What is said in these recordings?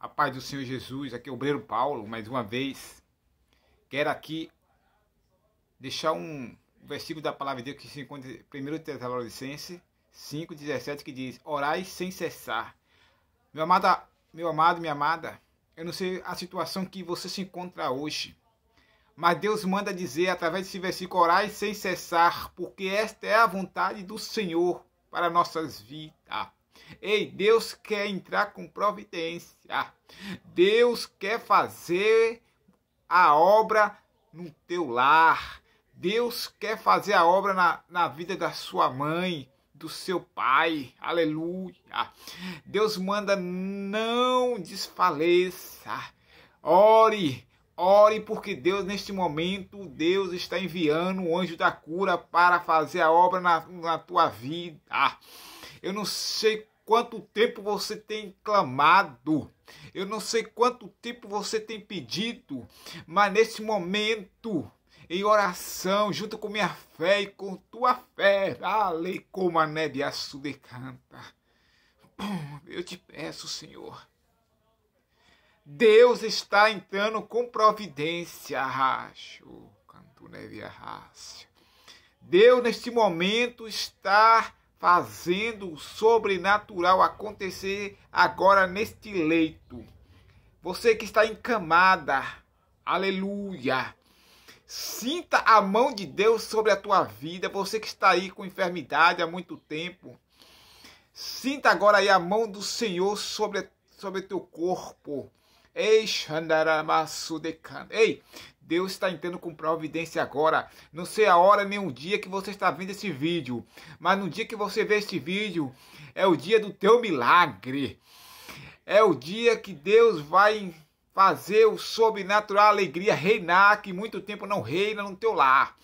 A paz do Senhor Jesus, aqui é o Obreiro Paulo, mais uma vez. Quero aqui deixar um versículo da palavra de Deus que se encontra em 1 Tessalonicenses 5,17 que diz: Orai sem cessar. Meu amado, meu amado, minha amada, eu não sei a situação que você se encontra hoje, mas Deus manda dizer através desse versículo: Orai sem cessar, porque esta é a vontade do Senhor para nossas vidas. Ei, Deus quer entrar com providência. Deus quer fazer a obra no teu lar. Deus quer fazer a obra na, na vida da sua mãe, do seu pai. Aleluia. Deus manda não desfaleça. Ore, ore porque Deus neste momento, Deus está enviando o anjo da cura para fazer a obra na, na tua vida. Eu não sei quanto tempo você tem clamado, eu não sei quanto tempo você tem pedido, mas nesse momento, em oração, junto com minha fé e com tua fé, lei como a neve azul decanta. Eu te peço, Senhor. Deus está entrando com providência, racho, canto neve arrasto. Deus neste momento está fazendo o sobrenatural acontecer agora neste leito. Você que está encamada, aleluia. Sinta a mão de Deus sobre a tua vida. Você que está aí com enfermidade há muito tempo, sinta agora aí a mão do Senhor sobre, sobre teu corpo. Ei, Ei, Deus está entrando com providência agora. Não sei a hora nem o dia que você está vendo esse vídeo, mas no dia que você vê este vídeo, é o dia do teu milagre. É o dia que Deus vai fazer o sobrenatural alegria reinar, que muito tempo não reina no teu lar.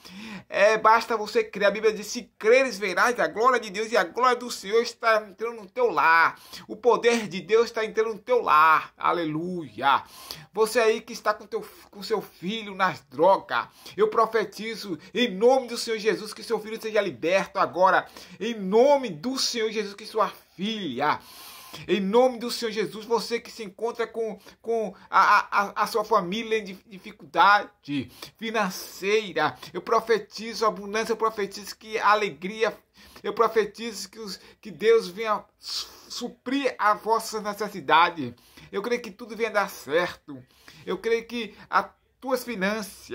É, basta você crer. A Bíblia diz: se creres, verás a glória de Deus e a glória do Senhor está entrando no teu lar. O poder de Deus está entrando no teu lar. Aleluia. Você aí que está com teu, com seu filho nas drogas, eu profetizo em nome do Senhor Jesus que seu filho seja liberto agora. Em nome do Senhor Jesus que sua filha em nome do Senhor Jesus, você que se encontra com, com a, a, a sua família em dificuldade financeira, eu profetizo abundância, eu profetizo que alegria, eu profetizo que, os, que Deus venha suprir a vossa necessidade. Eu creio que tudo venha dar certo. Eu creio que a tuas finanças,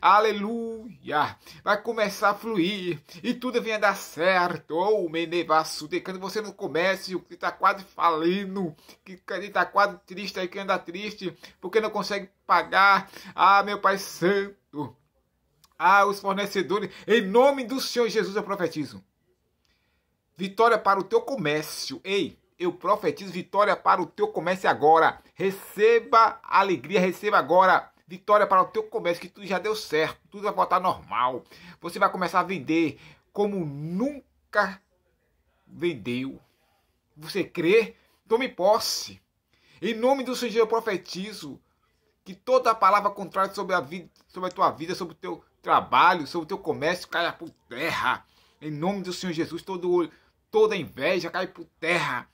aleluia, vai começar a fluir e tudo vem a dar certo. Ou oh, quando você no comércio que está quase falindo, que está quase triste aí, que anda triste porque não consegue pagar. Ah, meu Pai Santo, ah, os fornecedores, em nome do Senhor Jesus eu profetizo. Vitória para o teu comércio, ei. Eu profetizo vitória para o teu comércio agora. Receba alegria, receba agora Vitória para o teu comércio, que tudo já deu certo, tudo vai voltar normal. Você vai começar a vender como nunca vendeu. Você crê? Tome posse. Em nome do Senhor eu profetizo que toda palavra contrária sobre a vida, sobre a tua vida, sobre o teu trabalho, sobre o teu comércio caia por terra. Em nome do Senhor Jesus, todo olho, toda inveja cai por terra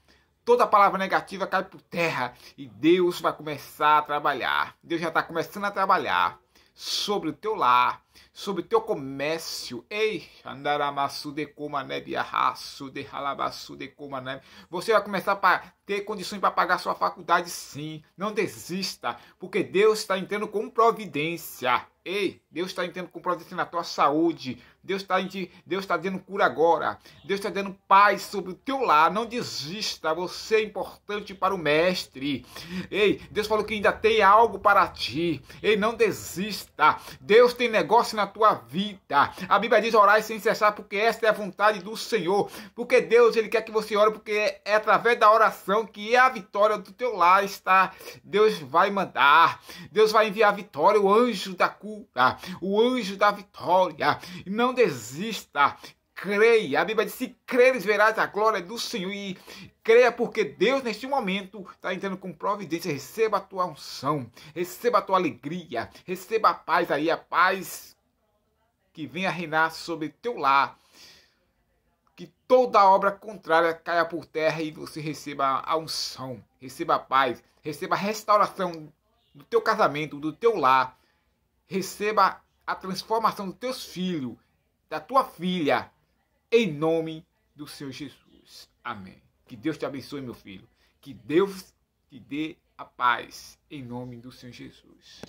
toda palavra negativa cai por terra e Deus vai começar a trabalhar. Deus já está começando a trabalhar sobre o teu lar, sobre teu comércio. Ei, andaramasu de comané de arraço, de halabasu de comané. Você vai começar a ter condições para pagar sua faculdade, sim. Não desista, porque Deus está entrando com providência. Ei, Deus está entrando com providência na tua saúde. Deus está Deus tá dando cura agora. Deus está dando paz sobre o teu lar. Não desista. Você é importante para o mestre. Ei, Deus falou que ainda tem algo para ti. Ei, não desista. Deus tem negócio posse na tua vida. A Bíblia diz orar sem cessar, porque esta é a vontade do Senhor. Porque Deus, Ele quer que você ore, porque é através da oração que a vitória do teu lar está. Deus vai mandar. Deus vai enviar a vitória, o anjo da cura, o anjo da vitória. Não desista creia. A Bíblia diz: se creres, verás a glória do Senhor. E creia, porque Deus, neste momento, está entrando com providência. Receba a tua unção, receba a tua alegria, receba a paz aí, a paz que venha reinar sobre teu lar. Que toda obra contrária caia por terra e você receba a unção, receba a paz, receba a restauração do teu casamento, do teu lar. Receba a transformação dos teus filhos, da tua filha, em nome do Senhor Jesus. Amém. Que Deus te abençoe, meu filho. Que Deus te dê a paz, em nome do Senhor Jesus.